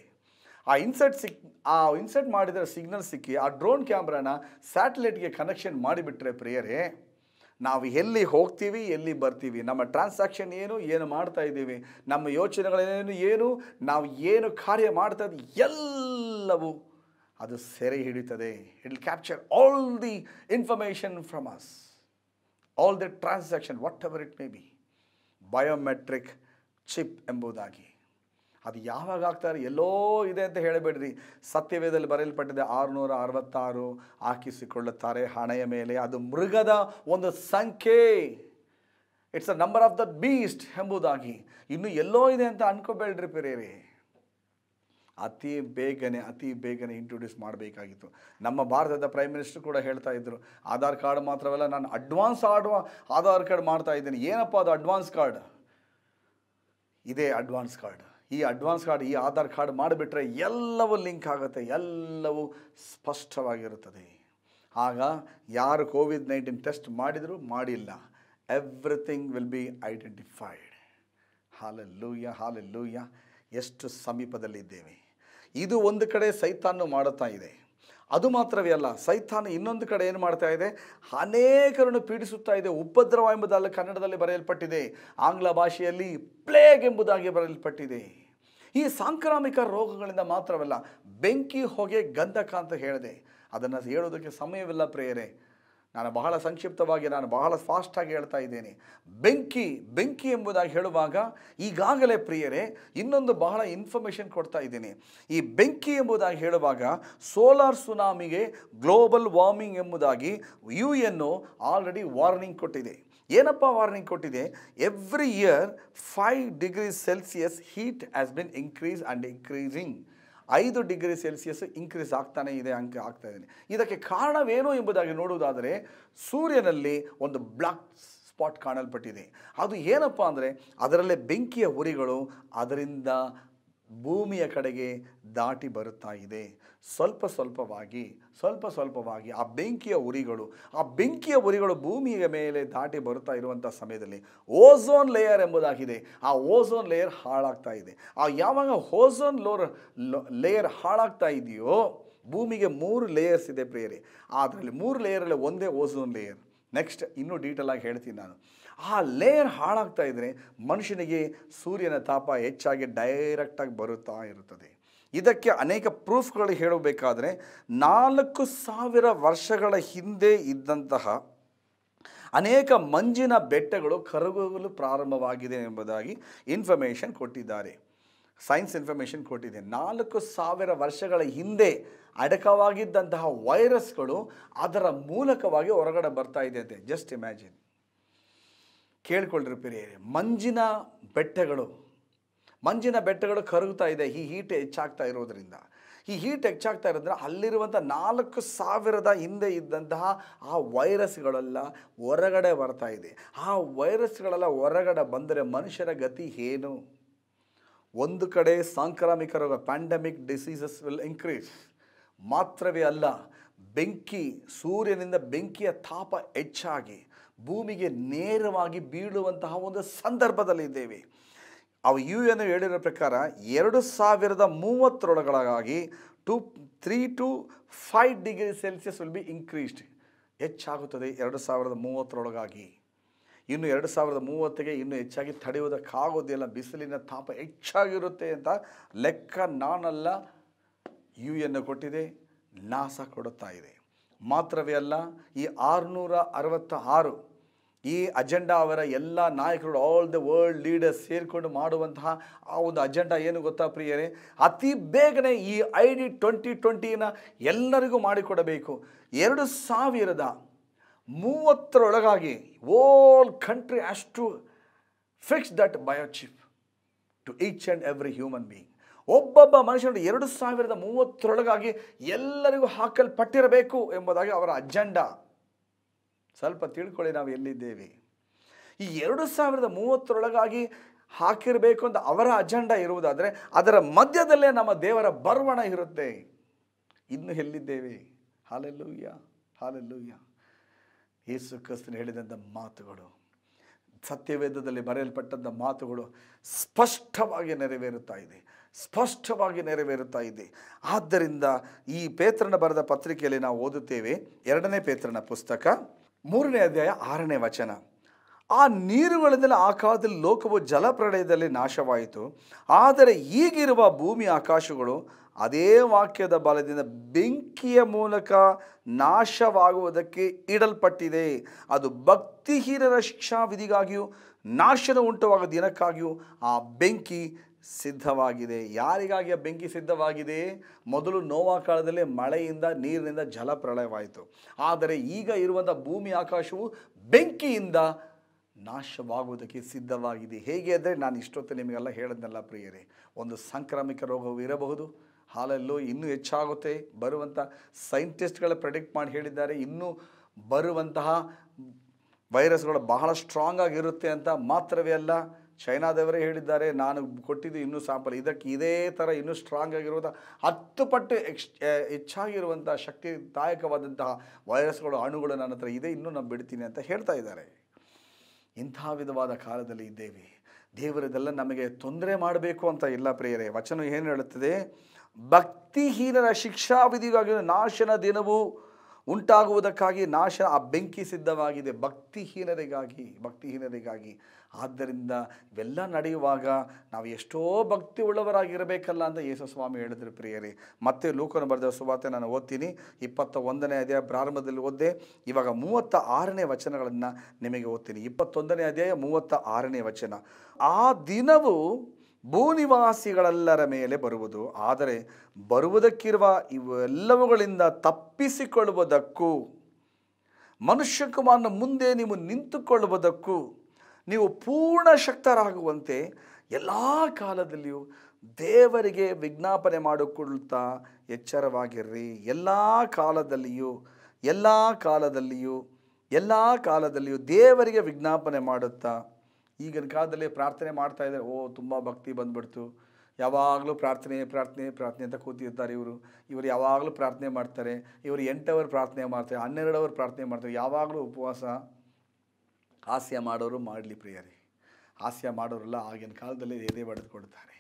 ಆ ಇನ್ಸರ್ಟ್ ಸಿಕ್ ಆ ಇನ್ಸರ್ಟ್ ಮಾಡಿದರೆ ಸಿಗ್ನಲ್ ಸಿಕ್ಕಿ ಆ ಡ್ರೋನ್ ಕ್ಯಾಮ್ರಾನ ಸ್ಯಾಟಲೈಟ್ಗೆ ಕನೆಕ್ಷನ್ ಮಾಡಿಬಿಟ್ರೆ ಪ್ರಿಯರೇ ನಾವು ಎಲ್ಲಿ ಹೋಗ್ತೀವಿ ಎಲ್ಲಿ ಬರ್ತೀವಿ ನಮ್ಮ ಟ್ರಾನ್ಸಾಕ್ಷನ್ ಏನು ಏನು ಮಾಡ್ತಾ ಇದ್ದೀವಿ ನಮ್ಮ ಯೋಚನೆಗಳೇನು ಏನು ನಾವು ಏನು ಕಾರ್ಯ ಮಾಡ್ತಾ ಇದ್ದೀವಿ ಎಲ್ಲವೂ ಅದು ಸೆರೆ ಹಿಡಿತದೆ it capture all the information from us all the transaction whatever it may be biometric chip ಎಂಬುದಾಗಿ ಅದು ಯಾವಾಗ ಆಗ್ತಾರೆ ಎಲ್ಲೋ ಇದೆ ಅಂತ ಹೇಳಬೇಡ್ರಿ ಸತ್ಯವೇದದಲ್ಲಿ ಬರೆಯಲ್ಪಟ್ಟಿದೆ ಆರುನೂರ ಅರವತ್ತಾರು ಹಾಕಿಸಿಕೊಳ್ಳುತ್ತಾರೆ ಹಣೆಯ ಮೇಲೆ ಅದು ಮೃಗದ ಒಂದು ಸಂಖ್ಯೆ it's a number of the beast ಎಂಬುದಾಗಿ ಇನ್ನು ಎಲ್ಲೋ ಇದೆ ಅಂತ ಅನ್ಕೋಬೇಡ್ರಿ ಪೆರೇರಿ ಅತಿ ಬೇಗನೆ ಅತಿ ಬೇಗನೆ ಇಂಟ್ರೊಡ್ಯೂಸ್ ಮಾಡಬೇಕಾಗಿತ್ತು ನಮ್ಮ ಭಾರತದ ಪ್ರೈಮ್ ಮಿನಿಸ್ಟರ್ ಕೂಡ ಹೇಳ್ತಾ ಇದ್ದರು ಆಧಾರ್ ಕಾರ್ಡ್ ಮಾತ್ರವಲ್ಲ ನಾನು ಅಡ್ವಾನ್ಸ್ ಆಡ್ವಾ ಆಧಾರ್ ಕಾರ್ಡ್ ಮಾಡ್ತಾ ಇದ್ದೀನಿ ಏನಪ್ಪ ಅದು ಅಡ್ವಾನ್ಸ್ ಕಾರ್ಡ್ ಇದೇ ಅಡ್ವಾನ್ಸ್ ಕಾರ್ಡ್ ಈ ಅಡ್ವಾನ್ಸ್ ಕಾರ್ಡ್ ಈ ಆಧಾರ್ ಕಾರ್ಡ್ ಮಾಡಿಬಿಟ್ರೆ ಎಲ್ಲವೂ ಲಿಂಕ್ ಆಗುತ್ತೆ ಎಲ್ಲವೂ ಸ್ಪಷ್ಟವಾಗಿರುತ್ತದೆ ಆಗ ಯಾರು ಕೋವಿಡ್ ನೈನ್ಟೀನ್ ಟೆಸ್ಟ್ ಮಾಡಿದರೂ ಮಾಡಿಲ್ಲ everything will be identified hallelujah hallelujah ಎಷ್ಟು ಸಮೀಪದಲ್ಲಿದ್ದೇವೆ ಇದು ಒಂದು ಕಡೆ ಸೈತಾನು ಮಾಡುತ್ತಾ ಇದೆ ಅದು ಮಾತ್ರವೇ ಅಲ್ಲ ಸೈತಾನ ಇನ್ನೊಂದು ಕಡೆ ಏನು ಮಾಡ್ತಾ ಇದೆ ಅನೇಕರನ್ನು ಪೀಡಿಸುತ್ತಾ ಇದೆ ಉಪದ್ರವ ಎಂಬುದಲ್ಲ ಕನ್ನಡದಲ್ಲಿ ಬರೆಯಲ್ಪಟ್ಟಿದೆ ಆಂಗ್ಲ ಭಾಷೆಯಲ್ಲಿ ಪ್ಲೇಗ್ ಎಂಬುದಾಗಿ ಬರೆಯಲ್ಪಟ್ಟಿದೆ ಈ ಸಾಂಕ್ರಾಮಿಕ ರೋಗಗಳಿಂದ ಮಾತ್ರವಲ್ಲ ಬೆಂಕಿ ಹೊಗೆ ಗಂಧಕ ಅಂತ ಹೇಳಿದೆ ಅದನ್ನು ಹೇಳೋದಕ್ಕೆ ಸಮಯವಿಲ್ಲ ಪ್ರೇಯರೆ ನಾನು ಬಹಳ ಸಂಕ್ಷಿಪ್ತವಾಗಿ ನಾನು ಬಹಳ ಫಾಸ್ಟಾಗಿ ಹೇಳ್ತಾ ಇದ್ದೇನೆ ಬೆಂಕಿ ಬೆಂಕಿ ಎಂಬುದಾಗಿ ಹೇಳುವಾಗ ಈಗಾಗಲೇ ಪ್ರಿಯರೇ ಇನ್ನೊಂದು ಬಹಳ ಇನ್ಫಾರ್ಮೇಷನ್ ಕೊಡ್ತಾ ಇದ್ದೀನಿ ಈ ಬೆಂಕಿ ಎಂಬುದಾಗಿ ಹೇಳುವಾಗ ಸೋಲಾರ್ ಸುನಾಮಿಗೆ ಗ್ಲೋಬಲ್ ವಾರ್ಮಿಂಗ್ ಎಂಬುದಾಗಿ ಯು ಎನ್ನು ಆಲ್ರೆಡಿ ವಾರ್ನಿಂಗ್ ಕೊಟ್ಟಿದೆ ಏನಪ್ಪ ವಾರ್ನಿಂಗ್ ಕೊಟ್ಟಿದೆ every year five degree Celsius heat has been increase and increasing ಐದು ಡಿಗ್ರಿ ಸೆಲ್ಸಿಯಸ್ ಇನ್ಕ್ರೀಸ್ ಆಗ್ತಾನೆ ಇದೆ ಅಂಕ ಆಗ್ತಾ ಇದ್ದೀನಿ ಇದಕ್ಕೆ ಕಾರಣವೇನು ಎಂಬುದಾಗಿ ನೋಡುವುದಾದರೆ ಸೂರ್ಯನಲ್ಲಿ ಒಂದು ಬ್ಲಾಕ್ ಸ್ಪಾಟ್ ಕಾಣಲ್ಪಟ್ಟಿದೆ ಅದು ಏನಪ್ಪ ಅಂದರೆ ಅದರಲ್ಲೇ ಬೆಂಕಿಯ ಉರಿಗಳು ಅದರಿಂದ ಭೂಮಿಯ ಕಡೆಗೆ ದಾಟಿ ಬರುತ್ತಾ ಇದೆ ಸ್ವಲ್ಪ ಸ್ವಲ್ಪವಾಗಿ ಸ್ವಲ್ಪ ಸ್ವಲ್ಪವಾಗಿ ಆ ಬೆಂಕಿಯ ಉರಿಗಳು ಆ ಬೆಂಕಿಯ ಉರಿಗಳು ಭೂಮಿಯ ಮೇಲೆ ದಾಟಿ ಬರುತ್ತಾ ಇರುವಂಥ ಸಮಯದಲ್ಲಿ ಓಝೋನ್ ಲೇಯರ್ ಎಂಬುದಾಗಿದೆ ಆ ಓಝೋನ್ ಲೇಯರ್ ಹಾಳಾಗ್ತಾ ಇದೆ ಆ ಯಾವಾಗ ಓಝೋನ್ ಲೋರ್ ಲೇಯರ್ ಹಾಳಾಗ್ತಾ ಇದೆಯೋ ಭೂಮಿಗೆ ಮೂರು ಲೇಯರ್ಸ್ ಇದೆ ಪ್ರೇರೆ ಅದರಲ್ಲಿ ಮೂರು ಲೇಯರಲ್ಲಿ ಒಂದೇ ಓಝೋನ್ ಲೇಯರ್ ನೆಕ್ಸ್ಟ್ ಇನ್ನೂ ಡೀಟೇಲಾಗಿ ಹೇಳ್ತೀನಿ ನಾನು ಆ ಲೇಯರ್ ಹಾಳಾಗ್ತಾ ಇದ್ದರೆ ಮನುಷ್ಯನಿಗೆ ಸೂರ್ಯನ ತಾಪ ಹೆಚ್ಚಾಗಿ ಡೈರೆಕ್ಟಾಗಿ ಬರುತ್ತಾ ಇರುತ್ತದೆ ಇದಕ್ಕೆ ಅನೇಕ ಪ್ರೂಫ್ಗಳು ಹೇಳಬೇಕಾದರೆ ನಾಲ್ಕು ಸಾವಿರ ವರ್ಷಗಳ ಹಿಂದೆ ಇದ್ದಂತಹ ಅನೇಕ ಮಂಜಿನ ಬೆಟ್ಟಗಳು ಕರಗಲು ಪ್ರಾರಂಭವಾಗಿದೆ ಎಂಬುದಾಗಿ ಇನ್ಫಾರ್ಮೇಷನ್ ಕೊಟ್ಟಿದ್ದಾರೆ ಸೈನ್ಸ್ ಇನ್ಫಾರ್ಮೇಷನ್ ಕೊಟ್ಟಿದೆ ನಾಲ್ಕು ಸಾವಿರ ವರ್ಷಗಳ ಹಿಂದೆ ಅಡಕವಾಗಿದ್ದಂತಹ ವೈರಸ್ಗಳು ಅದರ ಮೂಲಕವಾಗಿ ಹೊರಗಡೆ ಬರ್ತಾ ಇದೆ ಅಂತೆ ಜಸ್ಟ್ ಇಮ್ಯಾಜಿನ್ ಕೇಳ್ಕೊಳ್ಳ್ರಿ ಪ್ರಿಯರೇ ಮಂಜಿನ ಬೆಟ್ಟಗಳು ಮಂಜಿನ ಬೆಟ್ಟಗಳು ಕರಗುತ್ತಾ ಇದೆ ಈ ಹೀಟ್ ಹೆಚ್ಚಾಗ್ತಾ ಇರೋದರಿಂದ ಈ ಹೀಟ್ ಹೆಚ್ಚಾಗ್ತಾ ಇರೋದ್ರಿಂದ ಅಲ್ಲಿರುವಂಥ ನಾಲ್ಕು ಸಾವಿರದ ಹಿಂದೆ ಇದ್ದಂತಹ ಆ ವೈರಸ್ಗಳೆಲ್ಲ ಹೊರಗಡೆ ಬರ್ತಾ ಇದೆ ಆ ವೈರಸ್ಗಳೆಲ್ಲ ಹೊರಗಡೆ ಬಂದರೆ ಮನುಷ್ಯರ ಗತಿ ಏನು ಒಂದು ಕಡೆ ಸಾಂಕ್ರಾಮಿಕ ರೋಗ ಪ್ಯಾಂಡಮಿಕ್ ಡಿಸೀಸಸ್ ವಿಲ್ ಇನ್ಕ್ರೀಸ್ ಮಾತ್ರವೇ ಅಲ್ಲ ಬೆಂಕಿ ಸೂರ್ಯನಿಂದ ಬೆಂಕಿಯ ತಾಪ ಹೆಚ್ಚಾಗಿ ಭೂಮಿಗೆ ನೇರವಾಗಿ ಬೀಳುವಂತಹ ಒಂದು ಸಂದರ್ಭದಲ್ಲಿದ್ದೇವೆ ಅವು ಯು ಎನ್ ಹೇಳಿರೋ ಪ್ರಕಾರ ಎರಡು ಸಾವಿರದ ಮೂವತ್ತರೊಳಗಳಾಗಿ two three to five degree Celsius will be increased ಹೆಚ್ಚಾಗುತ್ತದೆ ಎರಡು ಸಾವಿರದ ಮೂವತ್ತರೊಳಗಾಗಿ ಇನ್ನು ಎರಡು ಸಾವಿರದ ಮೂವತ್ತಿಗೆ ಇನ್ನೂ ಹೆಚ್ಚಾಗಿ ತಡೆಯುವುದಕ್ಕಾಗೋದಿಲ್ಲ ಬಿಸಿಲಿನ ತಾಪ ಹೆಚ್ಚಾಗಿರುತ್ತೆ ಅಂತ ಲೆಕ್ಕ ನಾನಲ್ಲ ಯು ಎನ್ ಕೊಟ್ಟಿದೆ ನಾಸ ಕೊಡುತ್ತಾ ಇದೆ ಮಾತ್ರವೇ ಅಲ್ಲ ಈ ಆರುನೂರ ಅರವತ್ತ ಆರು ಈ ಅಜೆಂಡಾ ಅವರ ಎಲ್ಲ ನಾಯಕರು ಆಲ್ ದ ವರ್ಲ್ಡ್ ಲೀಡರ್ಸ್ ಸೇರಿಕೊಂಡು ಮಾಡುವಂತಹ ಆ ಒಂದು ಅಜೆಂಡಾ ಏನು ಗೊತ್ತಾ ಪ್ರಿಯರೇ ಅತಿ ಬೇಗನೆ ಈ ಐ ಡಿ ಟ್ವೆಂಟಿ ಟ್ವೆಂಟಿನ ಎಲ್ಲರಿಗೂ ಮಾಡಿಕೊಡಬೇಕು ಎರಡು ಸಾವಿರದ ಮೂವತ್ತರೊಳಗಾಗಿ ಓಲ್ ಕಂಟ್ರಿ ಅಷ್ಟು fix that biochip to each and every human being ಒಬ್ಬೊಬ್ಬ ಮನುಷ್ಯನ ಎರಡು ಸಾವಿರದ ಮೂವತ್ತರೊಳಗಾಗಿ ಎಲ್ಲರಿಗೂ ಹಾಕಲ್ಪಟ್ಟಿರಬೇಕು ಎಂಬುದಾಗಿ ಅವರ ಅಜೆಂಡಾ ಸ್ವಲ್ಪ ತಿಳ್ಕೊಳ್ಳಿ ನಾವು ಎಲ್ಲಿದ್ದೇವೆ ಈ ಎರಡು ಸಾವಿರದ ಮೂವತ್ತರೊಳಗಾಗಿ ಹಾಕಿರಬೇಕು ಅಂತ ಅವರ ಅಜೆಂಡಾ ಇರುವುದಾದರೆ ಅದರ ಮಧ್ಯದಲ್ಲೇ ನಮ್ಮ ದೇವರ ಬರ್ವಣ ಇರುತ್ತೆ ಇನ್ನು ಎಲ್ಲಿದ್ದೇವೆ ಹಾಲೆಲ್ಲೂಯ್ಯ ಹಾಲೆಲ್ಲೂಯ್ಯ ಯೇಸು ಕ್ರಿಸ್ತನು ಹೇಳಿದಂಥ ಮಾತುಗಳು ಸತ್ಯವೇದದಲ್ಲಿ ಬರೆಯಲ್ಪಟ್ಟಂಥ ಮಾತುಗಳು ಸ್ಪಷ್ಟವಾಗಿ ನೆರವೇರುತ್ತಾ ಇದೆ ಸ್ಪಷ್ಟವಾಗಿ ನೆರವೇರುತ್ತಾ ಇದೆ ಆದ್ದರಿಂದ ಈ ಪೇತ್ರನ ಬರೆದ ಪತ್ರಿಕೆಯಲ್ಲಿ ನಾವು ಓದುತ್ತೇವೆ ಎರಡನೇ ಪೇತ್ರನ ಪುಸ್ತಕ ಮೂರನೇ ಅಧ್ಯಾಯ ಆರನೇ ವಚನ ಆ ನೀರುಗಳಿಂದಲೇ ಆ ಕಾಲದಲ್ಲಿ ಲೋಕವು ಜಲಪ್ರಳಯದಲ್ಲಿ ನಾಶವಾಯಿತು ಆದರೆ ಈಗಿರುವ ಭೂಮಿ ಆಕಾಶಗಳು ಅದೇ ವಾಕ್ಯದ ಬಲದಿಂದ ಬೆಂಕಿಯ ಮೂಲಕ ನಾಶವಾಗುವುದಕ್ಕೆ ಇಡಲ್ಪಟ್ಟಿದೆ ಅದು ಭಕ್ತಿಹೀನರ ವಿಧಿಗಾಗಿಯೂ ನಾಶನ ಉಂಟುವಾಗ ದಿನಕ್ಕಾಗಿಯೂ ಆ ಬೆಂಕಿ ಸಿದ್ಧವಾಗಿದೆ ಯಾರಿಗಾಗಿ ಆ ಬೆಂಕಿ ಸಿದ್ಧವಾಗಿದೆ ಮೊದಲು ನೋವಾ ಕಾಲದಲ್ಲಿ ಮಳೆಯಿಂದ ನೀರಿನಿಂದ ಜಲಪ್ರಳಯವಾಯಿತು ಆದರೆ ಈಗ ಇರುವಂಥ ಭೂಮಿ ಆಕಾಶವು ಬೆಂಕಿಯಿಂದ ನಾಶವಾಗುವುದಕ್ಕೆ ಸಿದ್ಧವಾಗಿದೆ ಹೇಗೆ ಅಂದರೆ ನಾನು ಇಷ್ಟೊತ್ತು ನಿಮಗೆಲ್ಲ ಹೇಳೋದನ್ನೆಲ್ಲ ಪ್ರಿಯರೇ ಒಂದು ಸಾಂಕ್ರಾಮಿಕ ರೋಗವು ಇರಬಹುದು ಹಾಲಲ್ಲೂ ಇನ್ನೂ ಹೆಚ್ಚಾಗುತ್ತೆ ಬರುವಂಥ ಸೈಂಟಿಸ್ಟ್ಗಳ ಪ್ರೆಡಿಕ್ಟ್ ಮಾಡಿ ಹೇಳಿದ್ದಾರೆ ಇನ್ನೂ ಬರುವಂತಹ ವೈರಸ್ಗಳು ಬಹಳ ಸ್ಟ್ರಾಂಗ್ ಆಗಿರುತ್ತೆ ಅಂತ ಮಾತ್ರವೇ ಅಲ್ಲ ಚೈನಾದವರೇ ಹೇಳಿದ್ದಾರೆ ನಾನು ಕೊಟ್ಟಿದ್ದು ಇನ್ನೂ ಸಾಂಪಲ್ ಇದಕ್ಕೆ ಇದೇ ಥರ ಇನ್ನೂ ಸ್ಟ್ರಾಂಗ್ ಆಗಿರುವಂಥ ಹತ್ತು ಪಟ್ಟು ಎಕ್ಸ್ ಹೆಚ್ಚಾಗಿರುವಂಥ ಶಕ್ತಿದಾಯಕವಾದಂತಹ ವೈರಸ್ಗಳು ಅಣುಗಳು ನನ್ನ ಹತ್ರ ಇದೆ ಇನ್ನೂ ನಾನು ಬಿಡ್ತೀನಿ ಅಂತ ಹೇಳ್ತಾ ಇದ್ದಾರೆ ಇಂಥ ವಿಧವಾದ ಕಾಲದಲ್ಲಿ ಇದ್ದೇವೆ ದೇವರದೆಲ್ಲ ನಮಗೆ ತೊಂದರೆ ಮಾಡಬೇಕು ಅಂತ ಇಲ್ಲ ಪ್ರಿಯರೇ ವಚನ ಏನು ಹೇಳುತ್ತದೆ ಭಕ್ತಿಹೀನರ ಶಿಕ್ಷಾವಿಧಿಗಾಗಿ ನಾಶನ ದಿನವೂ ಉಂಟಾಗುವುದಕ್ಕಾಗಿ ನಾಶ ಆ ಬೆಂಕಿ ಸಿದ್ಧವಾಗಿದೆ ಭಕ್ತಿಹೀನರಿಗಾಗಿ ಭಕ್ತಿಹೀನರಿಗಾಗಿ ಆದ್ದರಿಂದ ಇವೆಲ್ಲ ನಡೆಯುವಾಗ ನಾವು ಎಷ್ಟೋ ಭಕ್ತಿ ಉಳ್ಳವರಾಗಿರಬೇಕಲ್ಲ ಅಂತ ಯೇಸು ಸ್ವಾಮಿ ಹೇಳಿದ್ರು ಪ್ರಿಯರಿ ಮತ್ತೆ ಲೂಕನ ಬರೆದ ಸುವಾರ್ತೆ ನಾನು ಓದ್ತೀನಿ ಇಪ್ಪತ್ತ ಒಂದನೇ ಅಧ್ಯಾಯ ಪ್ರಾರಂಭದಲ್ಲಿ ಓದ್ದೆ ಇವಾಗ ಮೂವತ್ತ ಆರನೇ ವಚನಗಳನ್ನು ನಿಮಗೆ ಓದ್ತೀನಿ ಇಪ್ಪತ್ತೊಂದನೇ ಅಧ್ಯಾಯ ಮೂವತ್ತ ಆರನೇ ವಚನ ಆ ದಿನವು ಭೂನಿವಾಸಿಗಳೆಲ್ಲರ ಮೇಲೆ ಬರುವುದು ಆದರೆ ಬರುವುದಕ್ಕಿರುವ ಇವೆಲ್ಲವುಗಳಿಂದ ತಪ್ಪಿಸಿಕೊಳ್ಳುವುದಕ್ಕೂ ಮನುಷ್ಯ ಮುಂದೆ ನೀವು ನಿಂತುಕೊಳ್ಳುವುದಕ್ಕೂ ನೀವು ಪೂರ್ಣ ಶಕ್ತರಾಗುವಂತೆ ಎಲ್ಲ ಕಾಲದಲ್ಲಿಯೂ ದೇವರಿಗೆ ವಿಜ್ಞಾಪನೆ ಮಾಡಿಕೊಳ್ಳುತ್ತಾ ಎಚ್ಚರವಾಗಿರ್ರಿ ಎಲ್ಲ ಕಾಲದಲ್ಲಿಯೂ ಎಲ್ಲ ಕಾಲದಲ್ಲಿಯೂ ಎಲ್ಲ ಕಾಲದಲ್ಲಿಯೂ ದೇವರಿಗೆ ವಿಜ್ಞಾಪನೆ ಮಾಡುತ್ತಾ ಈಗಿನ ಕಾಲದಲ್ಲಿ ಪ್ರಾರ್ಥನೆ ಮಾಡ್ತಾ ಇದ್ದಾರೆ ಓ ತುಂಬ ಭಕ್ತಿ ಬಂದ್ಬಿಡ್ತು ಯಾವಾಗಲೂ ಪ್ರಾರ್ಥನೆ ಪ್ರಾರ್ಥನೆ ಪ್ರಾರ್ಥನೆ ಅಂತ ಕೂತಿರ್ತಾರೆ ಇವರು ಇವರು ಯಾವಾಗಲೂ ಪ್ರಾರ್ಥನೆ ಮಾಡ್ತಾರೆ ಇವರು ಎಂಟವರು ಅವರ್ ಪ್ರಾರ್ಥನೆ ಮಾಡ್ತಾರೆ ಹನ್ನೆರಡವರು ಅವರ್ ಪ್ರಾರ್ಥನೆ ಮಾಡ್ತಾರೆ ಯಾವಾಗಲೂ ಉಪವಾಸ ಹಾಸ್ಯ ಮಾಡೋರು ಮಾಡಲಿ ಪ್ರಿಯರಿ ಹಾಸ್ಯ ಮಾಡೋರಲ್ಲ ಆಗಿನ ಕಾಲದಲ್ಲಿ ಎದೆ ಬಡಿದುಕೊಳ್ತಾರೆ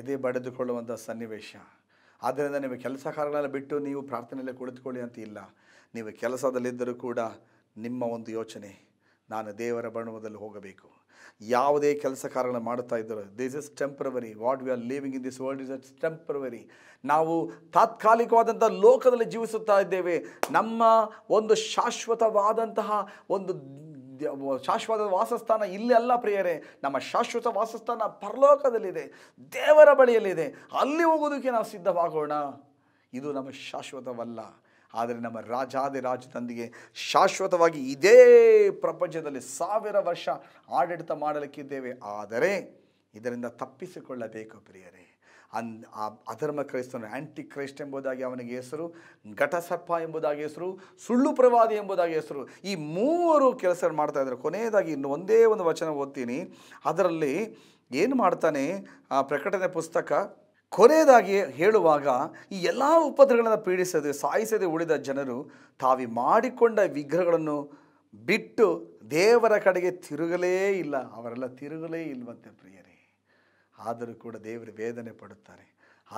ಎದೆ ಬಡಿದುಕೊಳ್ಳುವಂಥ ಸನ್ನಿವೇಶ ಆದ್ದರಿಂದ ನೀವು ಕೆಲಸ ಕಾರ್ಯಗಳನ್ನು ಬಿಟ್ಟು ನೀವು ಪ್ರಾರ್ಥನೆಯಲ್ಲೇ ಕುಳಿತುಕೊಳ್ಳಿ ಅಂತ ಇಲ್ಲ ನೀವು ಕೆಲಸದಲ್ಲಿದ್ದರೂ ಕೂಡ ನಿಮ್ಮ ಒಂದು ಯೋಚನೆ ನಾನು ದೇವರ ಬಣ್ಣದಲ್ಲಿ ಹೋಗಬೇಕು ಯಾವುದೇ ಕೆಲಸ ಕಾರ್ಯಗಳನ್ನು ಮಾಡ್ತಾ ಇದ್ದಾರೆ this is temporary what we are living in this world is at temporary ನಾವು ತಾತ್ಕಾಲಿಕವಾದಂಥ ಲೋಕದಲ್ಲಿ ಜೀವಿಸುತ್ತಾ ಇದ್ದೇವೆ ನಮ್ಮ ಒಂದು ಶಾಶ್ವತವಾದಂತಹ ಒಂದು ಶಾಶ್ವತ ವಾಸಸ್ಥಾನ ಇಲ್ಲಿ ಅಲ್ಲ ಪ್ರಿಯರೇ ನಮ್ಮ ಶಾಶ್ವತ ವಾಸಸ್ಥಾನ ಪರಲೋಕದಲ್ಲಿದೆ ದೇವರ ಬಳಿಯಲ್ಲಿದೆ ಅಲ್ಲಿ ಹೋಗೋದಕ್ಕೆ ನಾವು ಸಿದ್ಧವಾಗೋಣ ಇದು ನಮ್ಮ ಶಾಶ್ವತವಲ್ಲ ಆದರೆ ನಮ್ಮ ರಾಜಾದಿ ತಂದೆಗೆ ಶಾಶ್ವತವಾಗಿ ಇದೇ ಪ್ರಪಂಚದಲ್ಲಿ ಸಾವಿರ ವರ್ಷ ಆಡಳಿತ ಮಾಡಲಿಕ್ಕಿದ್ದೇವೆ ಆದರೆ ಇದರಿಂದ ತಪ್ಪಿಸಿಕೊಳ್ಳಬೇಕು ಪ್ರಿಯರೇ ಅನ್ ಆ ಅಧರ್ಮ ಕ್ರೈಸ್ತನು ಆ್ಯಂಟಿ ಕ್ರೈಸ್ಟ್ ಎಂಬುದಾಗಿ ಅವನಿಗೆ ಹೆಸರು ಘಟಸರ್ಪ ಎಂಬುದಾಗಿ ಹೆಸರು ಸುಳ್ಳು ಪ್ರವಾದಿ ಎಂಬುದಾಗಿ ಹೆಸರು ಈ ಮೂವರು ಕೆಲಸ ಮಾಡ್ತಾ ಇದ್ದಾರೆ ಕೊನೆಯದಾಗಿ ಇನ್ನು ಒಂದೇ ಒಂದು ವಚನ ಓದ್ತೀನಿ ಅದರಲ್ಲಿ ಏನು ಮಾಡ್ತಾನೆ ಆ ಪ್ರಕಟಣೆ ಪುಸ್ತಕ ಕೊನೆಯದಾಗಿ ಹೇಳುವಾಗ ಈ ಎಲ್ಲ ಉಪದ್ರಗಳನ್ನು ಪೀಡಿಸದೆ ಸಾಯಿಸದೆ ಉಳಿದ ಜನರು ತಾವಿ ಮಾಡಿಕೊಂಡ ವಿಗ್ರಹಗಳನ್ನು ಬಿಟ್ಟು ದೇವರ ಕಡೆಗೆ ತಿರುಗಲೇ ಇಲ್ಲ ಅವರೆಲ್ಲ ತಿರುಗಲೇ ಇಲ್ವಂತೆ ಪ್ರಿಯರೇ ಆದರೂ ಕೂಡ ದೇವರು ವೇದನೆ ಪಡುತ್ತಾರೆ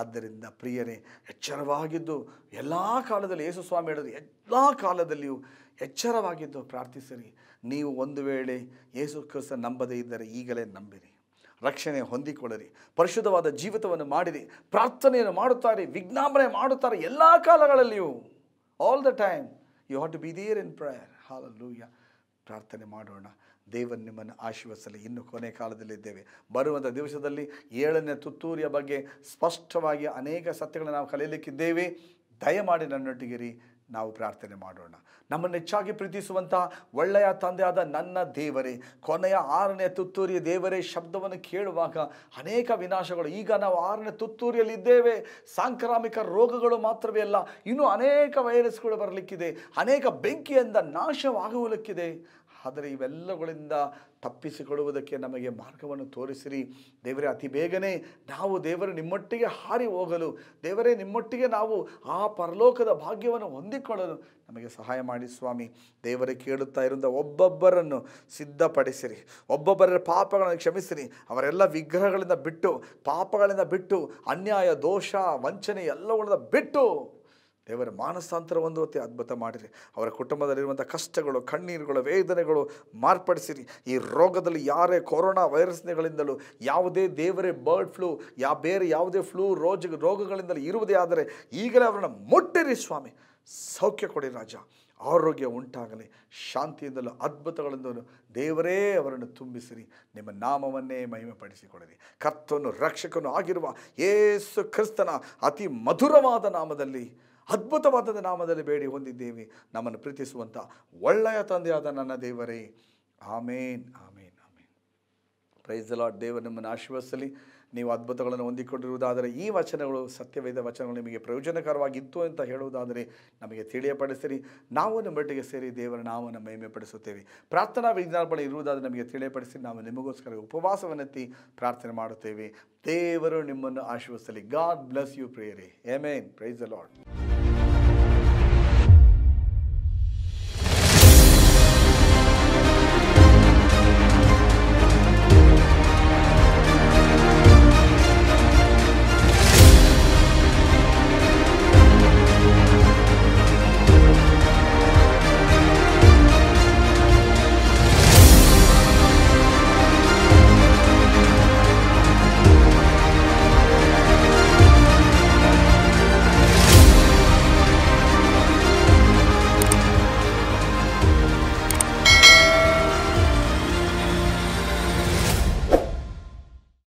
ಆದ್ದರಿಂದ ಪ್ರಿಯರೇ ಎಚ್ಚರವಾಗಿದ್ದು ಎಲ್ಲ ಕಾಲದಲ್ಲಿ ಯೇಸು ಸ್ವಾಮಿ ಹೇಳೋದು ಎಲ್ಲ ಕಾಲದಲ್ಲಿಯೂ ಎಚ್ಚರವಾಗಿದ್ದು ಪ್ರಾರ್ಥಿಸಿರಿ ನೀವು ಒಂದು ವೇಳೆ ಯೇಸು ಕ್ರಿಸ್ತ ನಂಬದೇ ಇದ್ದರೆ ಈಗಲೇ ನಂಬಿರಿ ರಕ್ಷಣೆ ಹೊಂದಿಕೊಳ್ಳಿರಿ ಪರಿಶುದ್ಧವಾದ ಜೀವಿತವನ್ನು ಮಾಡಿರಿ ಪ್ರಾರ್ಥನೆಯನ್ನು ಮಾಡುತ್ತಾರೆ ವಿಜ್ಞಾಪನೆ ಮಾಡುತ್ತಾರೆ ಎಲ್ಲ ಕಾಲಗಳಲ್ಲಿಯೂ all the time you got to be there in prayer hallelujah ಪ್ರಾರ್ಥನೆ ಮಾಡೋಣ ದೇವ ನಿಮ್ಮನ್ನು ಆಶೀರ್ವಸಲಿ ಇನ್ನು ಕೊನೆ ಕಾಲದಲ್ಲಿದ್ದೇವೆ ಬರುವಂಥ ದಿವಸದಲ್ಲಿ ಏಳನೇ ತುತ್ತೂರಿಯ ಬಗ್ಗೆ ಸ್ಪಷ್ಟವಾಗಿ ಅನೇಕ ಸತ್ಯಗಳನ್ನು ನಾವು ಕಲಿಯಲಿಕ್ಕಿದ್ದೇವೆ ದಯಮಾಡಿ ನನ್ನೊಟ್ಟಿಗಿರಿ ನಾವು ಪ್ರಾರ್ಥನೆ ಮಾಡೋಣ ನಮ್ಮನ್ನು ಹೆಚ್ಚಾಗಿ ಪ್ರೀತಿಸುವಂಥ ಒಳ್ಳೆಯ ತಂದೆಯಾದ ನನ್ನ ದೇವರೇ ಕೊನೆಯ ಆರನೇ ತುತ್ತೂರಿಯ ದೇವರೇ ಶಬ್ದವನ್ನು ಕೇಳುವಾಗ ಅನೇಕ ವಿನಾಶಗಳು ಈಗ ನಾವು ಆರನೇ ತುತ್ತೂರಿಯಲ್ಲಿದ್ದೇವೆ ಸಾಂಕ್ರಾಮಿಕ ರೋಗಗಳು ಮಾತ್ರವೇ ಅಲ್ಲ ಇನ್ನೂ ಅನೇಕ ವೈರಸ್ಗಳು ಬರಲಿಕ್ಕಿದೆ ಅನೇಕ ಬೆಂಕಿಯಿಂದ ನಾಶವಾಗುವಲಿಕ್ಕಿದೆ ಆದರೆ ಇವೆಲ್ಲಗಳಿಂದ ತಪ್ಪಿಸಿಕೊಳ್ಳುವುದಕ್ಕೆ ನಮಗೆ ಮಾರ್ಗವನ್ನು ತೋರಿಸಿರಿ ದೇವರೇ ಅತಿ ಬೇಗನೆ ನಾವು ದೇವರು ನಿಮ್ಮೊಟ್ಟಿಗೆ ಹಾರಿ ಹೋಗಲು ದೇವರೇ ನಿಮ್ಮೊಟ್ಟಿಗೆ ನಾವು ಆ ಪರಲೋಕದ ಭಾಗ್ಯವನ್ನು ಹೊಂದಿಕೊಳ್ಳಲು ನಮಗೆ ಸಹಾಯ ಮಾಡಿ ಸ್ವಾಮಿ ದೇವರೇ ಕೇಳುತ್ತಾ ಇರುವಂಥ ಒಬ್ಬೊಬ್ಬರನ್ನು ಸಿದ್ಧಪಡಿಸಿರಿ ಒಬ್ಬೊಬ್ಬರ ಪಾಪಗಳನ್ನು ಕ್ಷಮಿಸಿರಿ ಅವರೆಲ್ಲ ವಿಗ್ರಹಗಳಿಂದ ಬಿಟ್ಟು ಪಾಪಗಳಿಂದ ಬಿಟ್ಟು ಅನ್ಯಾಯ ದೋಷ ವಂಚನೆ ಎಲ್ಲವುಗಳಿಂದ ಬಿಟ್ಟು ದೇವರ ಒಂದು ಹೊತ್ತೆ ಅದ್ಭುತ ಮಾಡಿರಿ ಅವರ ಕುಟುಂಬದಲ್ಲಿರುವಂಥ ಕಷ್ಟಗಳು ಕಣ್ಣೀರುಗಳು ವೇದನೆಗಳು ಮಾರ್ಪಡಿಸಿರಿ ಈ ರೋಗದಲ್ಲಿ ಯಾರೇ ಕೊರೋನಾ ವೈರಸ್ಗಳಿಂದಲೂ ಯಾವುದೇ ದೇವರೇ ಬರ್ಡ್ ಫ್ಲೂ ಯಾ ಬೇರೆ ಯಾವುದೇ ಫ್ಲೂ ರೋಜ ರೋಗಗಳಿಂದಲೂ ಇರುವುದೇ ಆದರೆ ಈಗಲೇ ಅವರನ್ನು ಮುಟ್ಟಿರಿ ಸ್ವಾಮಿ ಸೌಖ್ಯ ಕೊಡಿ ರಾಜ ಆರೋಗ್ಯ ಉಂಟಾಗಲಿ ಶಾಂತಿಯಿಂದಲೂ ಅದ್ಭುತಗಳಿಂದಲೂ ದೇವರೇ ಅವರನ್ನು ತುಂಬಿಸಿರಿ ನಿಮ್ಮ ನಾಮವನ್ನೇ ಮಹಿಮೆ ಪಡಿಸಿಕೊಡಿರಿ ಕರ್ತನು ರಕ್ಷಕನು ಆಗಿರುವ ಯೇಸು ಕ್ರಿಸ್ತನ ಅತಿ ಮಧುರವಾದ ನಾಮದಲ್ಲಿ ಅದ್ಭುತವಾದ ನಾಮದಲ್ಲಿ ಬೇಡಿ ಹೊಂದಿದ್ದೇವೆ ನಮ್ಮನ್ನು ಪ್ರೀತಿಸುವಂಥ ಒಳ್ಳೆಯ ತಂದೆಯಾದ ನನ್ನ ದೇವರೇ ಆಮೇನ್ ಆಮೇನ್ ಆಮೇನ್ ಪ್ರೈಸ್ ಲಾಡ್ ದೇವರು ನಿಮ್ಮನ್ನು ಆಶೀರ್ವದಿಸಲಿ ನೀವು ಅದ್ಭುತಗಳನ್ನು ಹೊಂದಿಕೊಂಡಿರುವುದಾದರೆ ಈ ವಚನಗಳು ಸತ್ಯವೇದ ವಚನಗಳು ನಿಮಗೆ ಪ್ರಯೋಜನಕರವಾಗಿತ್ತು ಅಂತ ಹೇಳುವುದಾದರೆ ನಮಗೆ ತಿಳಿಯಪಡಿಸಿರಿ ನಾವು ನಿಮ್ಮೊಟ್ಟಿಗೆ ಸೇರಿ ದೇವರ ನಾವು ನಮ್ಮ ಹೆಮ್ಮೆ ಪಡಿಸುತ್ತೇವೆ ಪ್ರಾರ್ಥನಾ ವಿಜ್ಞಾಪನೆ ಇರುವುದಾದರೆ ನಮಗೆ ತಿಳಿಯಪಡಿಸಿ ನಾವು ನಿಮಗೋಸ್ಕರ ಉಪವಾಸವನ್ನೆತ್ತಿ ಪ್ರಾರ್ಥನೆ ಮಾಡುತ್ತೇವೆ ದೇವರು ನಿಮ್ಮನ್ನು ಆಶೀರ್ವಿಸಲಿ ಗಾಡ್ ಬ್ಲೆಸ್ ಯು ಪ್ರೇಯರಿ ಎಮೇನ್ ಪ್ರೈಸ್ ದ ಲಾರ್ಡ್